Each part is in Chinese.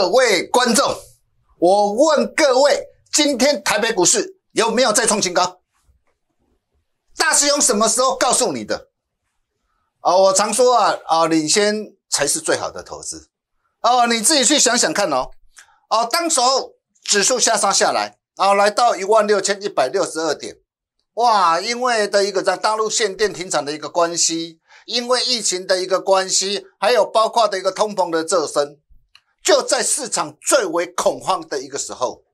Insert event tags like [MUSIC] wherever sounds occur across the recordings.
各位观众，我问各位，今天台北股市有没有再创新高？大师兄什么时候告诉你的？啊，我常说啊啊，领先才是最好的投资。哦，你自己去想想看哦。哦，时候指数下杀下来，啊，来到一万六千一百六十二点，哇，因为的一个在大陆限电停产的一个关系，因为疫情的一个关系，还有包括的一个通膨的坐升。就在市场最为恐慌的一个时候，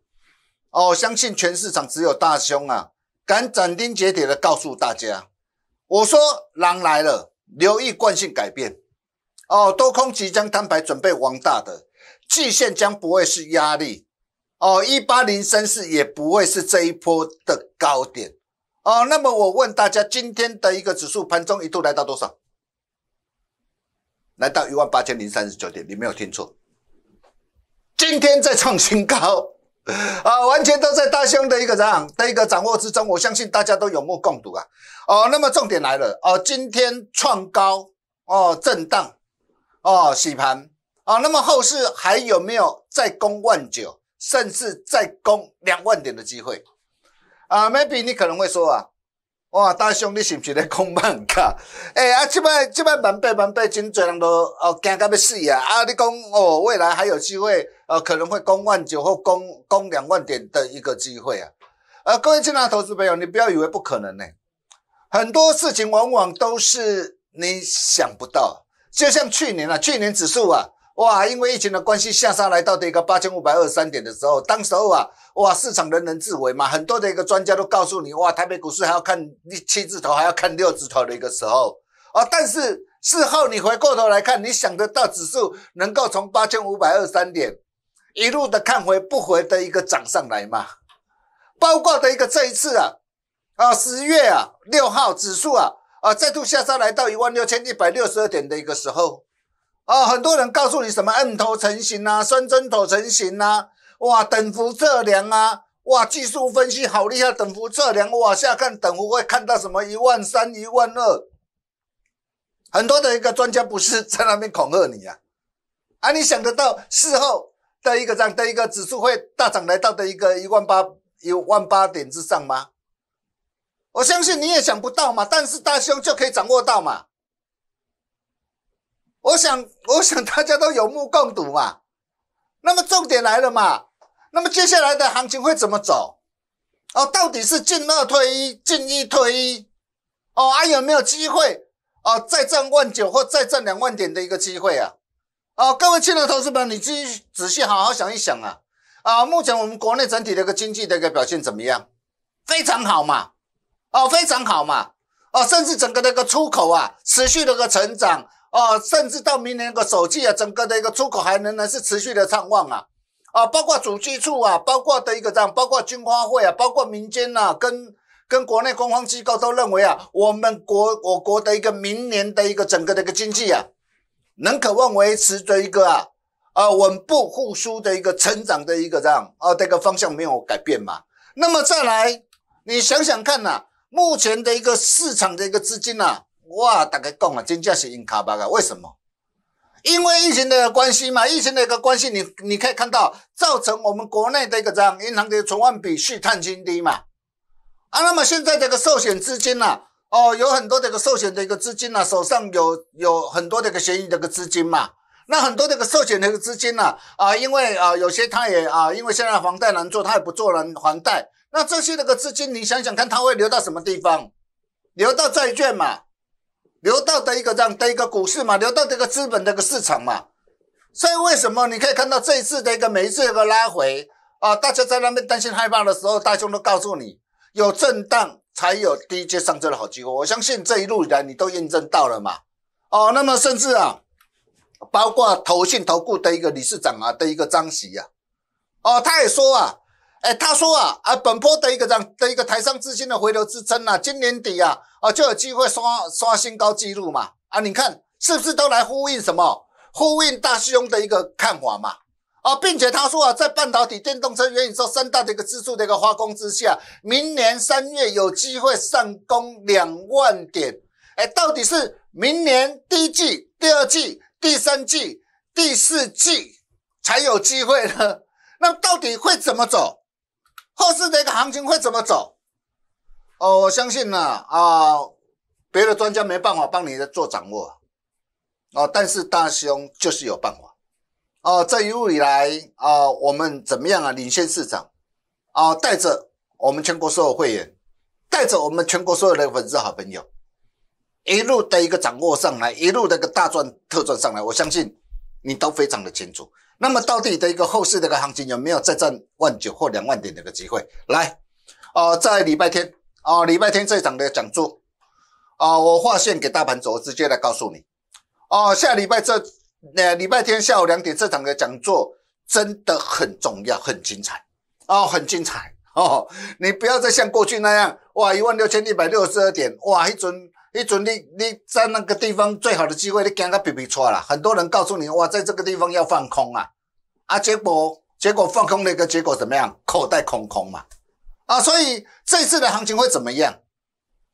哦，相信全市场只有大凶啊，敢斩钉截铁的告诉大家，我说狼来了，留意惯性改变，哦，多空即将摊牌，准备王大的，季线将不会是压力，哦，一八零三四也不会是这一波的高点，哦，那么我问大家，今天的一个指数盘中一度来到多少？来到一万八千零三十九点，你没有听错。今天在创新高，啊，完全都在大兄的一个掌的一个掌握之中，我相信大家都有目共睹啊。哦，那么重点来了，哦，今天创高，哦，震荡，哦，洗盘，啊，那么后市还有没有再攻万九，甚至再攻两万点的机会？啊，maybe 你可能会说啊，哇，大兄，你是不是在空慢噶？[LAUGHS] 哎，啊，即摆即摆万八万八真侪人都哦惊到要死啊！啊，你讲哦，未来还有机会？呃，可能会攻万九或攻攻两万点的一个机会啊！呃，各位爱的投资朋友，你不要以为不可能呢。很多事情往往都是你想不到。就像去年啊，去年指数啊，哇，因为疫情的关系下杀来到的一个八千五百二十三点的时候，当时候啊，哇，市场人人自危嘛，很多的一个专家都告诉你，哇，台北股市还要看七字头，还要看六字头的一个时候啊。但是事后你回过头来看，你想得到指数能够从八千五百二十三点？一路的看回不回的一个涨上来嘛，包括的一个这一次啊，啊十月啊六号指数啊啊再度下杀来到一万六千一百六十二点的一个时候，啊很多人告诉你什么 M 头成型啊，三针头成型啊，哇等幅测量啊，哇技术分析好厉害，等幅测量哇下看等幅会看到什么一万三一万二，很多的一个专家不是在那边恐吓你啊，啊你想得到事后。的一个涨的一个指数会大涨来到的一个一万八一万八点之上吗？我相信你也想不到嘛，但是大兄就可以掌握到嘛。我想，[LAUGHS] 我想大家都有目共睹嘛。那么重点来了嘛？那么接下来的行情会怎么走？哦，到底是进二退一，进一退一？哦，还有没有机会？哦，再涨万九或再涨两万点的一个机会啊？哦，各位亲爱的投资者，你自己仔细好好想一想啊！啊，目前我们国内整体的一个经济的一个表现怎么样？非常好嘛！哦，非常好嘛！哦，甚至整个的一个出口啊，持续的一个成长哦，甚至到明年个首季啊，整个的一个出口还仍然是持续的畅旺啊！啊，包括主机处啊，包括的一个这样，包括军花会啊，包括民间呐，跟跟国内官方机构都认为啊，我们国我国的一个明年的一个整个的一个经济啊。能渴望维持的一个啊，啊稳步复苏的一个成长的一个这样啊，这个方向没有改变嘛。那么再来，你想想看呐，目前的一个市场的一个资金呐，哇，大概讲啊，真价是硬卡巴了。为什么？因为疫情的关系嘛，疫情的一个关系，你你可以看到造成我们国内的一个这样银行的存款比续探金低嘛。啊，那么现在这个寿险资金呐。哦，有很多这个寿险的一个资金呐，手上有有很多这个协议一个资金嘛。那很多这个寿险的一个资金呢，啊，因为啊，有些他也啊，因为现在房贷难做，他也不做人还贷。那这些那个资金，你想想看，他会流到什么地方？流到债券嘛，流到的一个这样的一个股市嘛，流到这个资本这个市场嘛。所以为什么你可以看到这一次的一个每一次一个拉回啊，大家在那边担心害怕的时候，大众都告诉你有震荡。才有一届上车的好机会，我相信这一路来你都验证到了嘛。哦，那么甚至啊，包括投信投顾的一个理事长啊的一个张喜呀，哦，他也说啊，哎，他说啊，啊，本波的一个涨的一个台上资金的回流支撑呢，今年底啊，啊，就有机会刷刷新高纪录嘛。啊，你看是不是都来呼应什么？呼应大师兄的一个看法嘛？啊，并且他说啊，在半导体、电动车、元宇宙三大的一个支柱的一个化工之下，明年三月有机会上攻两万点。哎，到底是明年第一季、第二季、第三季、第四季才有机会呢？那到底会怎么走？后市的一个行情会怎么走？哦，我相信呢啊，别的专家没办法帮你的做掌握，哦，但是大兄就是有办法。啊，在一路以来啊，我们怎么样啊？领先市场啊，带着我们全国所有会员，带着我们全国所有的粉丝好朋友，一路的一个掌握上来，一路的一个大赚特赚上来。我相信你都非常的清楚。那么到底的一个后市的一个行情有没有再赚万九或两万点的一个机会？来，啊，在礼拜天啊，礼拜天这场的讲座啊，我划线给大盘走，我直接来告诉你哦，下礼拜这。那礼拜天下午两点这场的讲座真的很重要，很精彩哦，很精彩哦。你不要再像过去那样，哇，一万六千一百六十二点，哇，一准一准你你在那个地方最好的机会，你赶快比比出来很多人告诉你，哇，在这个地方要放空啊，啊，结果结果放空那个结果怎么样？口袋空空嘛，啊，所以这次的行情会怎么样？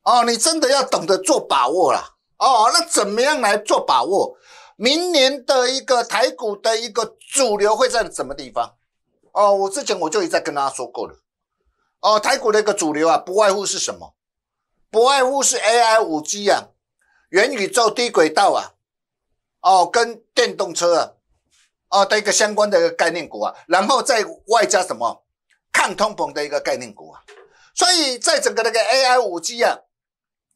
哦，你真的要懂得做把握了哦。那怎么样来做把握？明年的一个台股的一个主流会在什么地方？哦，我之前我就一再跟大家说过了。哦，台股的一个主流啊，不外乎是什么？不外乎是 AI、5G 啊、元宇宙、低轨道啊、哦跟电动车啊、哦的一个相关的一个概念股啊，然后再外加什么抗通膨的一个概念股啊。所以在整个那个 AI、5G 啊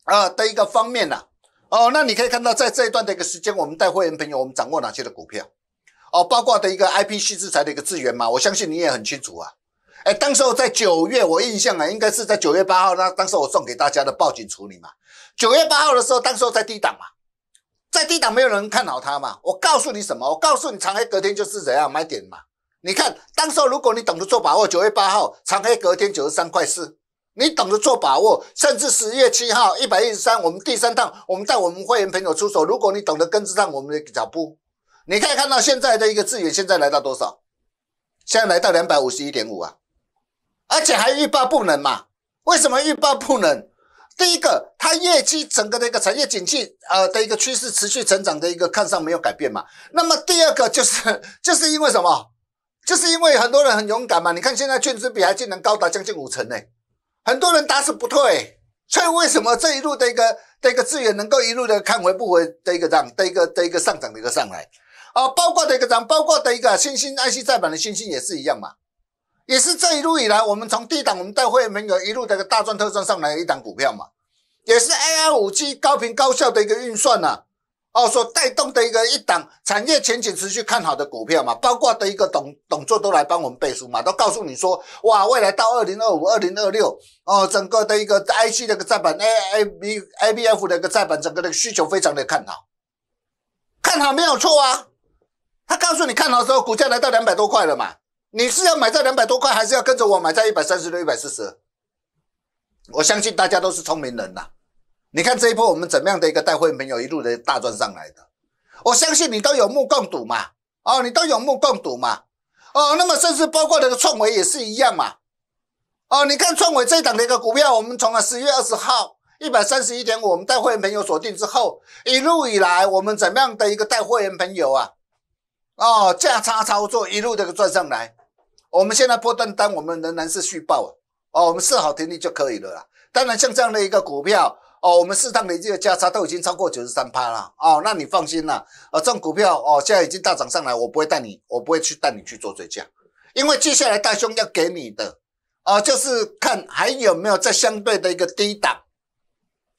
啊的一个方面呢。哦，那你可以看到，在这一段的一个时间，我们带会员朋友，我们掌握哪些的股票？哦，包括的一个 IP 系资材的一个资源嘛，我相信你也很清楚啊。哎，当时候在九月，我印象啊，应该是在九月八号，那当时我送给大家的报警处理嘛。九月八号的时候，当时候在低档嘛，在低档没有人看好它嘛。我告诉你什么？我告诉你，长黑隔天就是怎样买点嘛。你看，当时如果你懂得做把握，九月八号长黑隔天九十三块四。你懂得做把握，甚至十月七号一百一十三，我们第三趟，我们带我们会员朋友出手。如果你懂得跟上我们的脚步，你可以看到现在的一个资源，现在来到多少？现在来到两百五十一点五啊，而且还欲罢不能嘛？为什么欲罢不能？第一个，它业绩整个的一个产业景气呃的一个趋势持续成长的一个看上没有改变嘛？那么第二个就是 [LAUGHS] 就是因为什么？就是因为很多人很勇敢嘛？你看现在券资比还竟然高达将近五成呢。很多人打死不退，所以为什么这一路的一个、的一个资源能够一路的看回不回的一个涨、的一个、的一个上涨的一个上来？啊，包括的一个涨，包括的一个星星、爱 c 再版的星星也是一样嘛，也是这一路以来我们从低档我们带会员名友一路这个大赚特赚上来一档股票嘛，也是 AI 五 G 高频高效的一个运算呐。哦，所带动的一个一档产业前景持续看好的股票嘛，包括的一个董董座都来帮我们背书嘛，都告诉你说，哇，未来到二零二五、二零二六哦，整个的一个 IC 的一个在版 AIBIBF 的一个在版，整个的需求非常的看好，看好没有错啊。他告诉你看好的时候，股价来到两百多块了嘛，你是要买在两百多块，还是要跟着我买在一百三十六、一百四十？我相信大家都是聪明人呐。你看这一波我们怎样的一个带会员朋友一路的大赚上来的，我相信你都有目共睹嘛，哦，你都有目共睹嘛，哦，那么甚至包括那个创维也是一样嘛，哦，你看创维这一档的一个股票，我们从啊十月二十号一百三十一点五，我们带会员朋友锁定之后，一路以来我们怎样的一个带会员朋友啊，哦，价差操作一路这个赚上来，我们现在破单单我们仍然是续报啊，哦，我们设好停利就可以了啦，当然像这样的一个股票。哦，我们适当的这个价差都已经超过九十三趴了，哦，那你放心了，啊，这种股票哦，现在已经大涨上来，我不会带你，我不会去带你去做追加，因为接下来大兄要给你的，哦，就是看还有没有在相对的一个低档，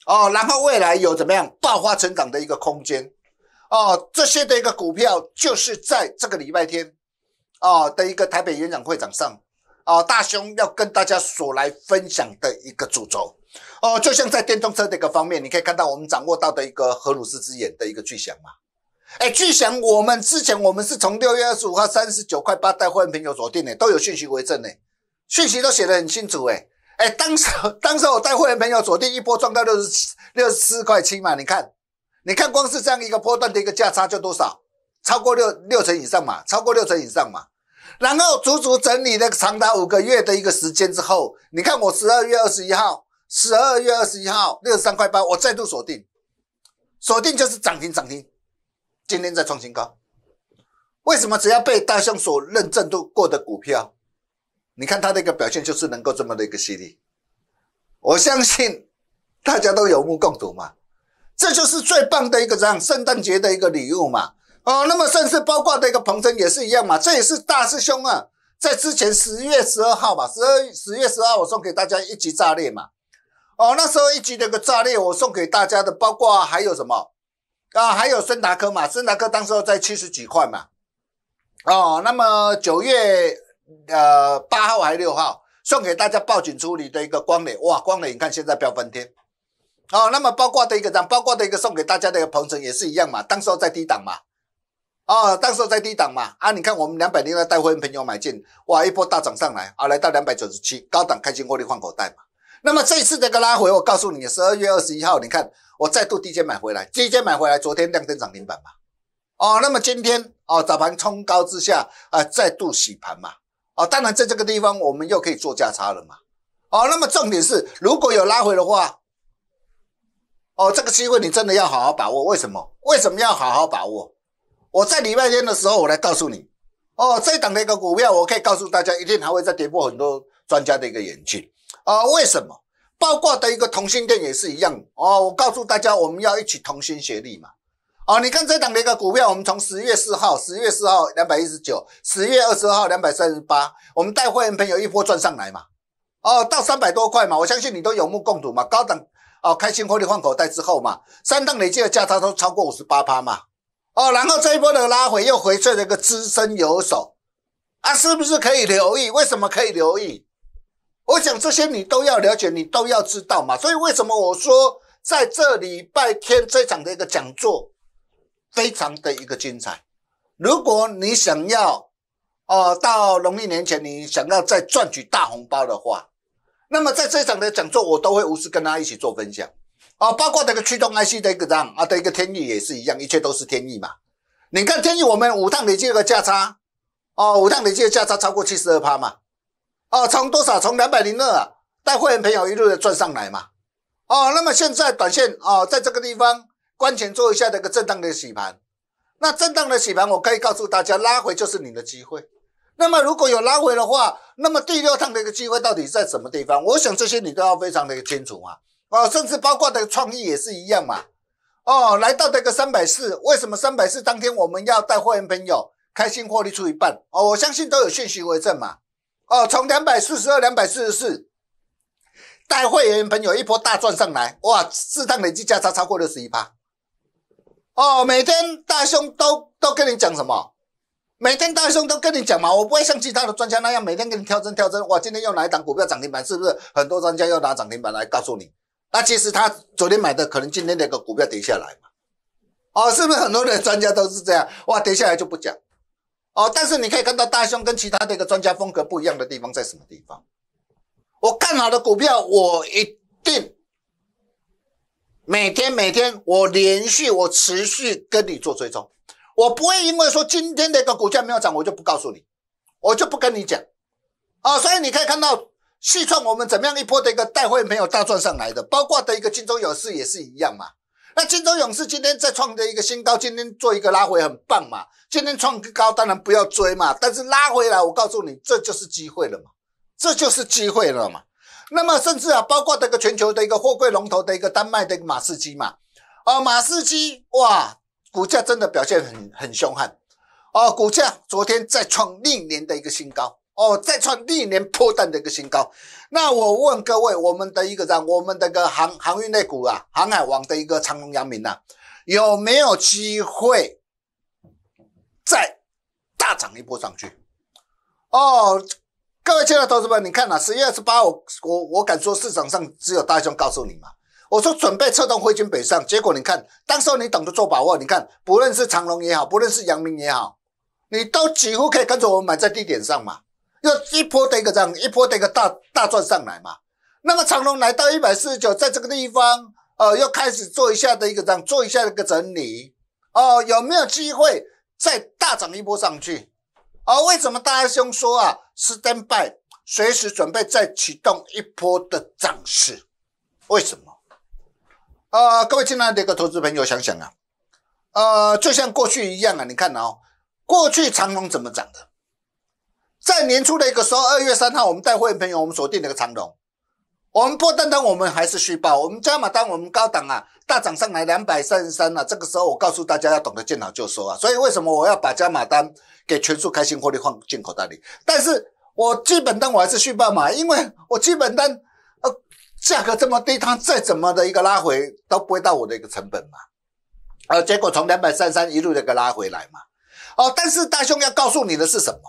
哦，然后未来有怎么样爆发成长的一个空间，哦，这些的一个股票就是在这个礼拜天，啊的一个台北演讲会上，啊，大兄要跟大家所来分享的一个主轴。哦，就像在电动车的一个方面，你可以看到我们掌握到的一个“荷鲁斯之眼”的一个巨响嘛。哎，巨响，我们之前我们是从六月二十五号三十九块八带货员朋友锁定的，都有讯息为证呢，讯息都写得很清楚诶哎，当时 [LAUGHS] 当时我带会员朋友锁定一波，赚到六十七六十四块七嘛，你看你看，光是这样一个波段的一个价差就多少，超过六六成以上嘛，超过六成以上嘛，然后足足整理了长达五个月的一个时间之后，你看我十二月二十一号。十二月二十一号六十三块八，我再度锁定，锁定就是涨停涨停，今天再创新高。为什么只要被大象所认证度过的股票，你看它的一个表现就是能够这么的一个犀利。我相信大家都有目共睹嘛，这就是最棒的一个这样圣诞节的一个礼物嘛。哦，那么甚至包括的一个鹏程也是一样嘛，这也是大师兄啊，在之前十月十二号嘛，十二十月十二我送给大家一集炸裂嘛。哦，那时候一集那个炸裂，我送给大家的，包括还有什么啊？还有森达科嘛，森达科当时候在七十几块嘛。哦，那么九月呃八号还是六号，送给大家报警处理的一个光磊，哇，光磊你看现在飙翻天。哦，那么包括的一个涨，包括的一个送给大家的一个鹏程也是一样嘛，当时候在低档嘛。哦，当时候在低档嘛。啊，你看我们两百零二带会员朋友买进，哇，一波大涨上来啊，来到两百九十七，高档开心获利换口袋嘛。那么这次这个拉回，我告诉你，十二月二十一号，你看我再度低阶买回来，低阶买回来，昨天亮灯涨停板嘛，哦，那么今天哦早盘冲高之下啊，再度洗盘嘛，哦，当然在这个地方我们又可以做价差了嘛，哦，那么重点是如果有拉回的话，哦，这个机会你真的要好好把握，为什么？为什么要好好把握？我在礼拜天的时候，我来告诉你，哦，这一档的一个股票，我可以告诉大家，一定还会再跌破很多专家的一个眼镜。啊，为什么？包括的一个同性恋也是一样哦。我告诉大家，我们要一起同心协力嘛。哦，你看这档的一个股票，我们从十月四号，十月四号两百一十九，十月二十二号两百三十八，我们带会员朋友一波赚上来嘛。哦，到三百多块嘛，我相信你都有目共睹嘛。高档哦，开心获利换口袋之后嘛，三档累计的价差都超过五十八趴嘛。哦，然后这一波的拉回又回撤了一个资深有手啊，是不是可以留意？为什么可以留意？我想这些你都要了解，你都要知道嘛。所以为什么我说在这礼拜天这场的一个讲座，非常的一个精彩。如果你想要，哦，到农历年前你想要再赚取大红包的话，那么在这场的讲座我都会无私跟他一起做分享啊。包括那个驱动 IC 的一个涨啊的一个天意也是一样，一切都是天意嘛。你看天意，我们五趟累计的价差，哦，五趟累计的价差超过七十二趴嘛。哦，从多少？从两百零二，啊，带会员朋友一路的赚上来嘛。哦，那么现在短线啊，在这个地方关前做一下这个震荡的洗盘。那震荡的洗盘，我可以告诉大家，拉回就是你的机会。那么如果有拉回的话，那么第六趟的一个机会到底在什么地方？我想这些你都要非常的清楚嘛。哦，甚至包括的创意也是一样嘛。哦，来到这个三百四，为什么三百四当天我们要带会员朋友开心获利出一半？哦，我相信都有讯息为证嘛。哦，从两百四十二、两百四十四带会员朋友一波大赚上来，哇，四趟累计价差超过六十一趴。哦，每天大胸都都跟你讲什么？每天大胸都跟你讲嘛，我不会像其他的专家那样每天跟你跳针跳针。哇，今天又哪档股票涨停板？是不是很多专家又拿涨停板来告诉你？那其实他昨天买的可能今天那个股票跌下来嘛。哦，是不是很多的专家都是这样？哇，跌下来就不讲。哦，但是你可以看到大兄跟其他的一个专家风格不一样的地方在什么地方？我看好的股票，我一定每天每天我连续我持续跟你做追踪，我不会因为说今天的一个股价没有涨，我就不告诉你，我就不跟你讲。啊，所以你可以看到细创我们怎么样一波的一个带会没有大赚上来的，包括的一个金州有事也是一样嘛。那金州勇士今天再创的一个新高，今天做一个拉回很棒嘛。今天创个高当然不要追嘛，但是拉回来我告诉你，这就是机会了嘛，这就是机会了嘛。那么甚至啊，包括这个全球的一个货柜龙头的一个丹麦的一个马士基嘛，啊马士基哇，股价真的表现很很凶悍，哦股价昨天再创历年的一个新高。哦，再创历年破蛋的一个新高。那我问各位，我们的一个让我们的个航航运类股啊，航海王的一个长隆、阳明啊，有没有机会再大涨一波上去？哦，各位亲爱的同志们，你看啊，十月二十八，我我我敢说市场上只有大熊告诉你嘛。我说准备撤动挥军北上，结果你看，当时候你等着做把握，你看，不论是长隆也好，不论是阳明也好，你都几乎可以跟着我们买在地点上嘛。又一波的一个涨，一波的一个大大赚上来嘛。那么长龙来到一百四十九，在这个地方，呃，又开始做一下的一个涨，做一下的一个整理。哦，有没有机会再大涨一波上去？哦，为什么大家兄说啊 standby，随时准备再启动一波的涨势？为什么？啊，各位亲爱的一个投资朋友，想想啊，呃，就像过去一样啊，你看哦，过去长龙怎么涨的？在年初的一个时候，二月三号，我们带会员朋友，我们锁定那个长龙，我们破单单，我们还是续报。我们加码单，我们高档啊，大涨上来两百三十三了。这个时候，我告诉大家要懂得见好就收啊。所以，为什么我要把加码单给全数开心获利放进口袋里？但是我基本单我还是续报嘛，因为我基本单呃价格这么低，它再怎么的一个拉回都不会到我的一个成本嘛。哦，结果从两百三三一路的给拉回来嘛。哦，但是大兄要告诉你的是什么？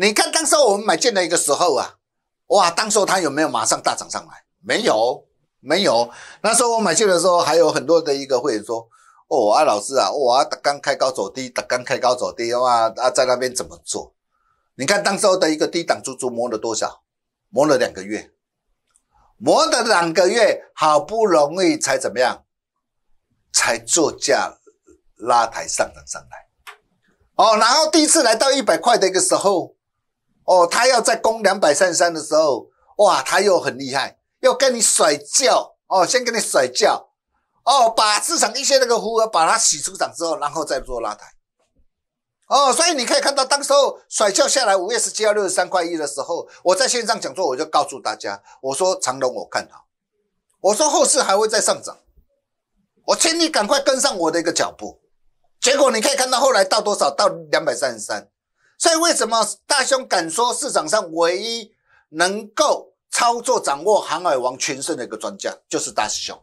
你看，当时我们买进的一个时候啊，哇，当时它有没有马上大涨上来？没有，没有。那时候我买进的时候，还有很多的一个会员说：“哦，啊，老师啊，哇，刚开高走低，刚开高走低，哇，啊，在那边怎么做？”你看，当时的一个低档猪猪摸了多少？摸了两个月，摸了两个月，好不容易才怎么样？才做价拉抬上涨上来。哦，然后第一次来到一百块的一个时候。哦，他要在攻两百三十三的时候，哇，他又很厉害，要跟你甩轿哦，先跟你甩轿哦，把市场一些那个负荷把它洗出场之后，然后再做拉抬哦，所以你可以看到，当时候甩轿下来，五月十七号六十三块一的时候，我在线上讲座我就告诉大家，我说长龙我看好，我说后市还会再上涨，我请你赶快跟上我的一个脚步，结果你可以看到后来到多少，到两百三十三。所以，为什么大兄敢说市场上唯一能够操作、掌握航海王全胜的一个专家，就是大兄？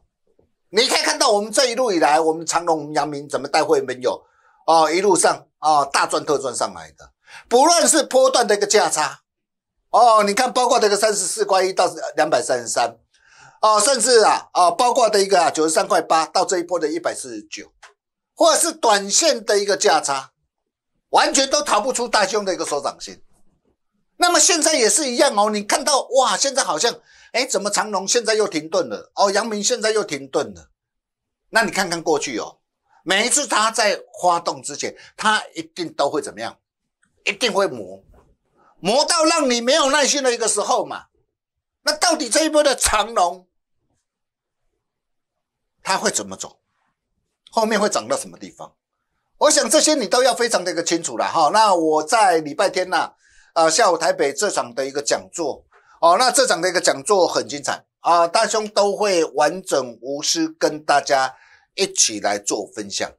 你可以看到，我们这一路以来，我们长隆、我们阳明怎么带会没有哦，一路上哦，大赚特赚上来的。不论是波段的一个价差哦，你看包括这个三十四块一到两百三十三哦，甚至啊啊包括的一个九十三块八到这一波的一百四十九，或者是短线的一个价差。完全都逃不出大熊的一个手掌心，那么现在也是一样哦。你看到哇，现在好像哎，怎么长龙现在又停顿了哦？阳明现在又停顿了。那你看看过去哦，每一次它在发动之前，它一定都会怎么样？一定会磨磨到让你没有耐心的一个时候嘛？那到底这一波的长龙它会怎么走？后面会涨到什么地方？我想这些你都要非常的一个清楚了哈。那我在礼拜天呐，呃下午台北这场的一个讲座，哦那这场的一个讲座很精彩啊，大兄都会完整无私跟大家一起来做分享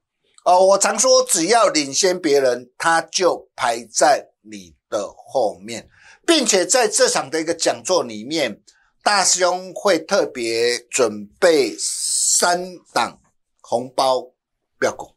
哦。我常说，只要领先别人，他就排在你的后面，并且在这场的一个讲座里面，大兄会特别准备三档红包，不要过。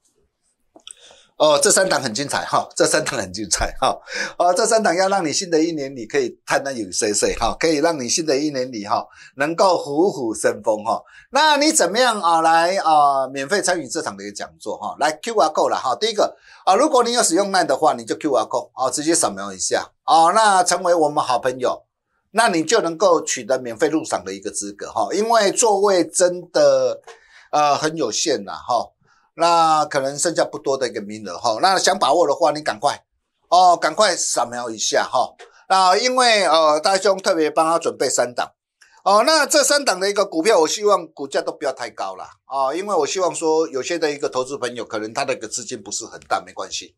哦，这三档很精彩哈，这三档很精彩哈。哦，这三档要让你新的一年你可以探得有馀馀哈，可以让你新的一年里哈能够虎虎生风哈。那你怎么样啊来啊免费参与这场的一个讲座哈？来 Q R code 了哈。第一个啊，如果你有使用慢的话，你就 Q R code 啊，直接扫描一下啊，那成为我们好朋友，那你就能够取得免费入场的一个资格哈，因为座位真的呃很有限的哈。那可能剩下不多的一个名额哈，那想把握的话，你赶快哦，赶快扫描一下哈。那因为呃，大兄特别帮他准备三档哦，那这三档的一个股票，我希望股价都不要太高了啊，因为我希望说有些的一个投资朋友可能他的一个资金不是很大，没关系，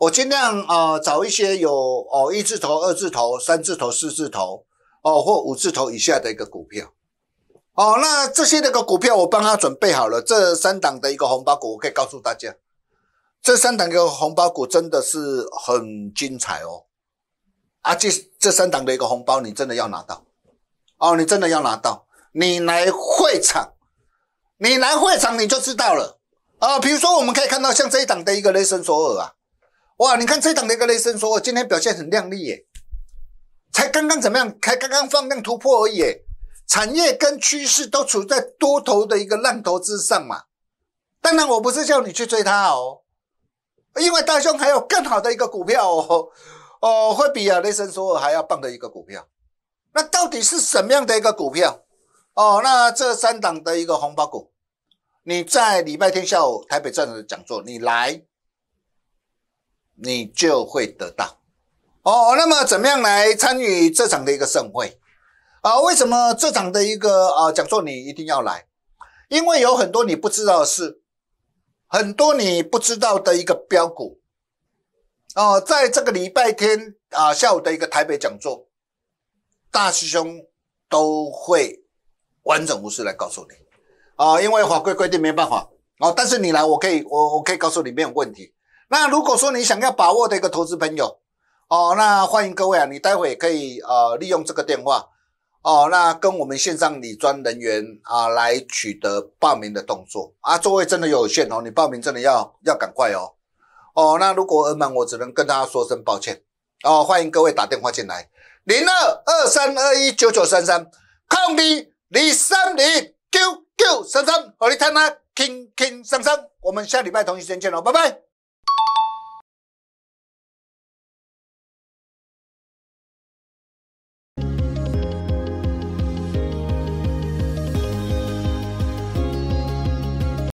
我尽量啊找一些有哦一字头、二字头、三字头、四字头哦或五字头以下的一个股票。哦，那这些那个股票我帮他准备好了，这三档的一个红包股，我可以告诉大家，这三档的红包股真的是很精彩哦。啊，这这三档的一个红包你真的要拿到，哦，你真的要拿到，你来会场，你来会场你就知道了。啊，比如说我们可以看到，像这一档的一个雷神索尔啊，哇，你看这一档的一个雷神索尔今天表现很靓丽耶，才刚刚怎么样？才刚刚放量突破而已耶。产业跟趋势都处在多头的一个浪头之上嘛，当然我不是叫你去追它哦，因为大兄还有更好的一个股票哦，哦会比啊雷神索尔还要棒的一个股票，那到底是什么样的一个股票？哦，那这三档的一个红包股，你在礼拜天下午台北站的讲座你来，你就会得到哦。那么怎么样来参与这场的一个盛会？啊，为什么这场的一个啊讲座你一定要来？因为有很多你不知道的事，很多你不知道的一个标股哦，在这个礼拜天啊下午的一个台北讲座，大师兄都会完整无私来告诉你啊，因为法规规定没办法哦，但是你来，我可以我我可以告诉你没有问题。那如果说你想要把握的一个投资朋友哦，那欢迎各位啊，你待会可以啊利用这个电话。哦，那跟我们线上理专人员啊来取得报名的动作啊，座位真的有限哦，你报名真的要要赶快哦。哦，那如果额满，我只能跟大家说声抱歉哦。欢迎各位打电话进来，零二二三二一九九三三，空 B 李三零九九三三，我力太拉，轻轻松松。我们下礼拜同一时间见喽，拜拜。